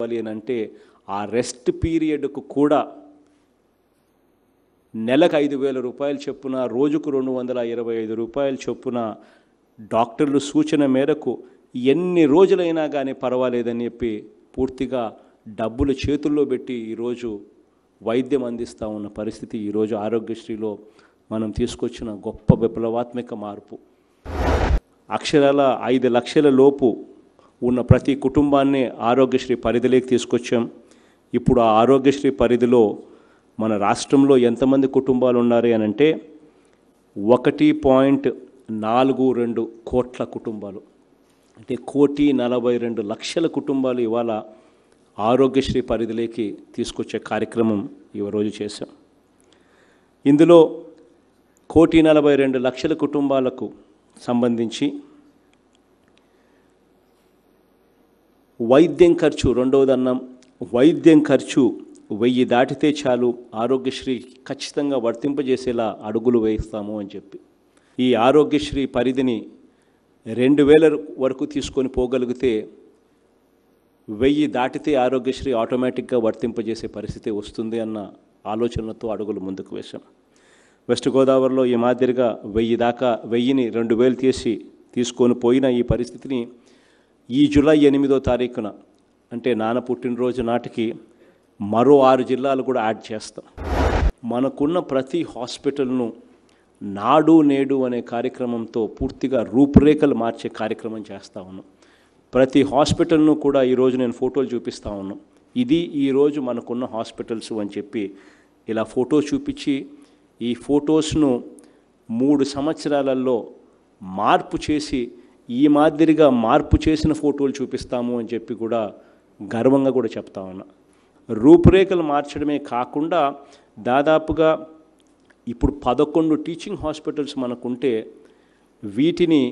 చేసుకోవాలి అని అంటే ఆ రెస్ట్ పీరియడ్కు కూడా నెలకు ఐదు వేల రూపాయలు చొప్పున రోజుకు రెండు వందల ఇరవై ఐదు రూపాయలు చొప్పున డాక్టర్లు సూచన మేరకు ఎన్ని రోజులైనా కానీ పర్వాలేదని చెప్పి పూర్తిగా డబ్బులు చేతుల్లో పెట్టి ఈరోజు వైద్యం అందిస్తూ ఉన్న పరిస్థితి ఈరోజు ఆరోగ్యశ్రీలో మనం తీసుకొచ్చిన గొప్ప విప్లవాత్మక మార్పు అక్షరాల ఐదు లక్షల లోపు ఉన్న ప్రతి కుటుంబాన్ని ఆరోగ్యశ్రీ పరిధిలోకి తీసుకొచ్చాం ఇప్పుడు ఆ ఆరోగ్యశ్రీ పరిధిలో మన రాష్ట్రంలో ఎంతమంది కుటుంబాలు ఉన్నారు అని అంటే ఒకటి పాయింట్ నాలుగు రెండు కోట్ల కుటుంబాలు అంటే కోటి నలభై రెండు లక్షల కుటుంబాలు ఇవాళ ఆరోగ్యశ్రీ పరిధిలోకి తీసుకొచ్చే కార్యక్రమం ఈరోజు చేశాం ఇందులో కోటి నలభై రెండు లక్షల కుటుంబాలకు సంబంధించి వైద్యం ఖర్చు రెండవది అన్నాం వైద్యం ఖర్చు వెయ్యి దాటితే చాలు ఆరోగ్యశ్రీ ఖచ్చితంగా వర్తింపజేసేలా అడుగులు వేయిస్తాము అని చెప్పి ఈ ఆరోగ్యశ్రీ పరిధిని రెండు వేల వరకు తీసుకొని పోగలిగితే వెయ్యి దాటితే ఆరోగ్యశ్రీ ఆటోమేటిక్గా వర్తింపజేసే పరిస్థితి వస్తుంది అన్న ఆలోచనలతో అడుగులు ముందుకు వేశాం వెస్ట్ గోదావరిలో ఈ మాదిరిగా వెయ్యి దాకా వెయ్యిని రెండు వేలు తీసి తీసుకొని పోయిన ఈ పరిస్థితిని ఈ జూలై ఎనిమిదో తారీఖున అంటే నాన్న పుట్టినరోజు నాటికి మరో ఆరు జిల్లాలు కూడా యాడ్ చేస్తాం మనకున్న ప్రతి హాస్పిటల్ను నాడు నేడు అనే కార్యక్రమంతో పూర్తిగా రూపురేఖలు మార్చే కార్యక్రమం చేస్తూ ఉన్నాం ప్రతి హాస్పిటల్ను కూడా ఈరోజు నేను ఫోటోలు చూపిస్తూ ఉన్నాం ఇది ఈరోజు మనకున్న హాస్పిటల్స్ అని చెప్పి ఇలా ఫోటో చూపించి ఈ ఫోటోస్ను మూడు సంవత్సరాలలో మార్పు చేసి ఈ మాదిరిగా మార్పు చేసిన ఫోటోలు చూపిస్తాము అని చెప్పి కూడా గర్వంగా కూడా చెప్తా ఉన్నా రూపురేఖలు మార్చడమే కాకుండా దాదాపుగా ఇప్పుడు పదకొండు టీచింగ్ హాస్పిటల్స్ మనకుంటే వీటిని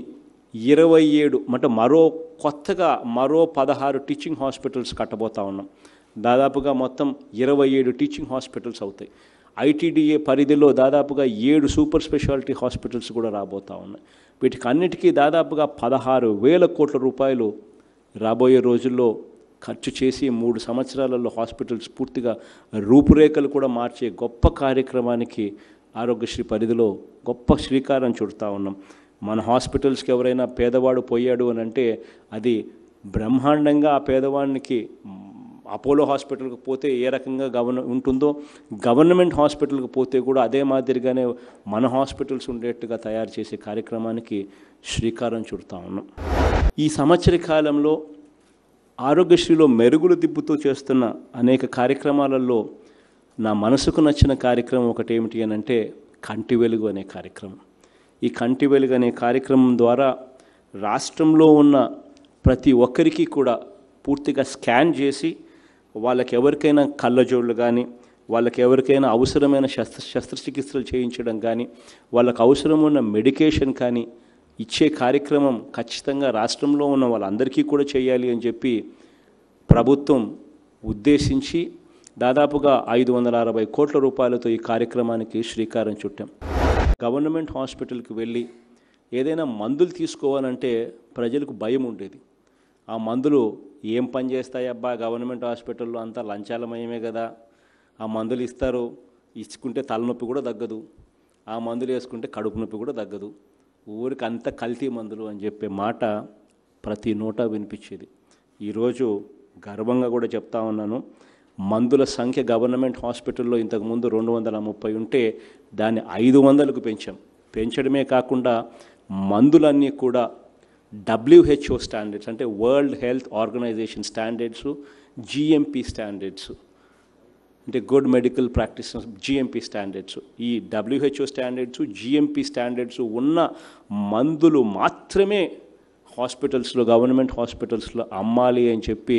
ఇరవై ఏడు అంటే మరో కొత్తగా మరో పదహారు టీచింగ్ హాస్పిటల్స్ కట్టబోతా ఉన్నాం దాదాపుగా మొత్తం ఇరవై ఏడు టీచింగ్ హాస్పిటల్స్ అవుతాయి ఐటీడీఏ పరిధిలో దాదాపుగా ఏడు సూపర్ స్పెషాలిటీ హాస్పిటల్స్ కూడా రాబోతూ ఉన్నాయి వీటికి అన్నిటికీ దాదాపుగా పదహారు వేల కోట్ల రూపాయలు రాబోయే రోజుల్లో ఖర్చు చేసి మూడు సంవత్సరాలలో హాస్పిటల్స్ పూర్తిగా రూపురేఖలు కూడా మార్చే గొప్ప కార్యక్రమానికి ఆరోగ్యశ్రీ పరిధిలో గొప్ప శ్రీకారం చుడుతూ ఉన్నాం మన హాస్పిటల్స్కి ఎవరైనా పేదవాడు పోయాడు అని అంటే అది బ్రహ్మాండంగా ఆ పేదవాడికి అపోలో హాస్పిటల్కి పోతే ఏ రకంగా గవర్న ఉంటుందో గవర్నమెంట్ హాస్పిటల్కి పోతే కూడా అదే మాదిరిగానే మన హాస్పిటల్స్ ఉండేట్టుగా తయారు చేసే కార్యక్రమానికి శ్రీకారం చుడుతూ ఉన్నాం ఈ సంవత్సర కాలంలో ఆరోగ్యశ్రీలో మెరుగులు దిబ్బుతూ చేస్తున్న అనేక కార్యక్రమాలలో నా మనసుకు నచ్చిన కార్యక్రమం ఒకటి ఏమిటి అని అంటే కంటి వెలుగు అనే కార్యక్రమం ఈ కంటి వెలుగు అనే కార్యక్రమం ద్వారా రాష్ట్రంలో ఉన్న ప్రతి ఒక్కరికి కూడా పూర్తిగా స్కాన్ చేసి వాళ్ళకి ఎవరికైనా కళ్ళజోళ్ళు కానీ వాళ్ళకి ఎవరికైనా అవసరమైన శస్త్ర శస్త్రచికిత్సలు చేయించడం కానీ వాళ్ళకు అవసరం ఉన్న మెడికేషన్ కానీ ఇచ్చే కార్యక్రమం ఖచ్చితంగా రాష్ట్రంలో ఉన్న వాళ్ళందరికీ కూడా చేయాలి అని చెప్పి ప్రభుత్వం ఉద్దేశించి దాదాపుగా ఐదు వందల అరవై కోట్ల రూపాయలతో ఈ కార్యక్రమానికి శ్రీకారం చుట్టాం గవర్నమెంట్ హాస్పిటల్కి వెళ్ళి ఏదైనా మందులు తీసుకోవాలంటే ప్రజలకు భయం ఉండేది ఆ మందులు ఏం పని చేస్తాయబ్బా గవర్నమెంట్ హాస్పిటల్లో అంతా లంచాలమయమే కదా ఆ మందులు ఇస్తారు ఇచ్చుకుంటే తలనొప్పి కూడా తగ్గదు ఆ మందులు వేసుకుంటే కడుపు నొప్పి కూడా తగ్గదు ఊరికి అంత కల్తీ మందులు అని చెప్పే మాట ప్రతి నోట వినిపించేది ఈరోజు గర్వంగా కూడా చెప్తా ఉన్నాను మందుల సంఖ్య గవర్నమెంట్ హాస్పిటల్లో ఇంతకుముందు రెండు వందల ముప్పై ఉంటే దాన్ని ఐదు వందలకు పెంచాం పెంచడమే కాకుండా మందులన్నీ కూడా డబ్ల్యూహెచ్ఓ స్టాండర్డ్స్ అంటే world health organization standards GMP standards అంటే good medical practice GMP standards ఈ డబ్ల్యూహెచ్ఓ స్టాండర్డ్స్ జిఎంపి స్టాండర్డ్స్ ఉన్న మందులు మాత్రమే హాస్పిటల్స్లో గవర్నమెంట్ హాస్పిటల్స్లో అమ్మాలి అని చెప్పి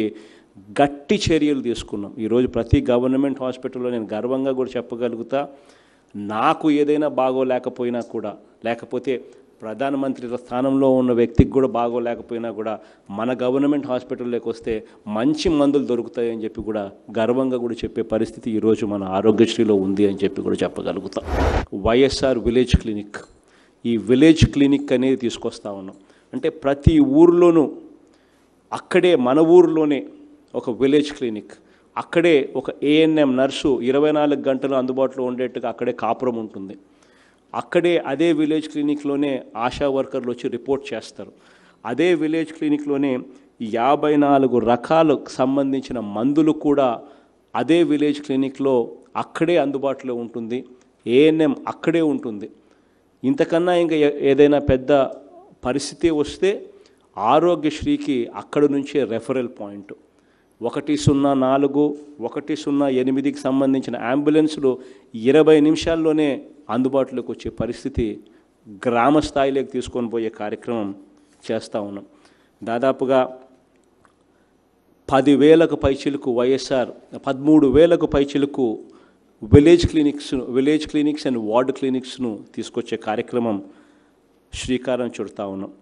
గట్టి చర్యలు తీసుకున్నాం ఈరోజు ప్రతి గవర్నమెంట్ హాస్పిటల్లో నేను గర్వంగా కూడా చెప్పగలుగుతా నాకు ఏదైనా బాగోలేకపోయినా కూడా లేకపోతే ప్రధానమంత్రి స్థానంలో ఉన్న వ్యక్తికి కూడా బాగోలేకపోయినా కూడా మన గవర్నమెంట్ హాస్పిటల్లోకి వస్తే మంచి మందులు దొరుకుతాయని చెప్పి కూడా గర్వంగా కూడా చెప్పే పరిస్థితి ఈరోజు మన ఆరోగ్యశ్రీలో ఉంది అని చెప్పి కూడా చెప్పగలుగుతాం వైఎస్ఆర్ విలేజ్ క్లినిక్ ఈ విలేజ్ క్లినిక్ అనేది తీసుకొస్తా ఉన్నాం అంటే ప్రతి ఊర్లోనూ అక్కడే మన ఊర్లోనే ఒక విలేజ్ క్లినిక్ అక్కడే ఒక ఏఎన్ఎం నర్సు ఇరవై నాలుగు గంటలు అందుబాటులో ఉండేట్టుగా అక్కడే కాపురం ఉంటుంది అక్కడే అదే విలేజ్ క్లినిక్లోనే ఆశా వర్కర్లు వచ్చి రిపోర్ట్ చేస్తారు అదే విలేజ్ క్లినిక్లోనే యాభై నాలుగు రకాలకు సంబంధించిన మందులు కూడా అదే విలేజ్ క్లినిక్లో అక్కడే అందుబాటులో ఉంటుంది ఏఎన్ఎం అక్కడే ఉంటుంది ఇంతకన్నా ఇంకా ఏదైనా పెద్ద పరిస్థితి వస్తే ఆరోగ్యశ్రీకి అక్కడ నుంచే రెఫరల్ పాయింట్ ఒకటి సున్నా నాలుగు ఒకటి సున్నా ఎనిమిదికి సంబంధించిన అంబులెన్సులు ఇరవై నిమిషాల్లోనే అందుబాటులోకి వచ్చే పరిస్థితి గ్రామ స్థాయిలోకి తీసుకొని పోయే కార్యక్రమం చేస్తూ ఉన్నాం దాదాపుగా పదివేలకు పైచిలకు వైఎస్ఆర్ పదమూడు వేలకు పైచిలకు village clinics village clinics and ward క్లినిక్స్ను తీసుకొచ్చే కార్యక్రమం శ్రీకారం చుడతా ఉన్నాం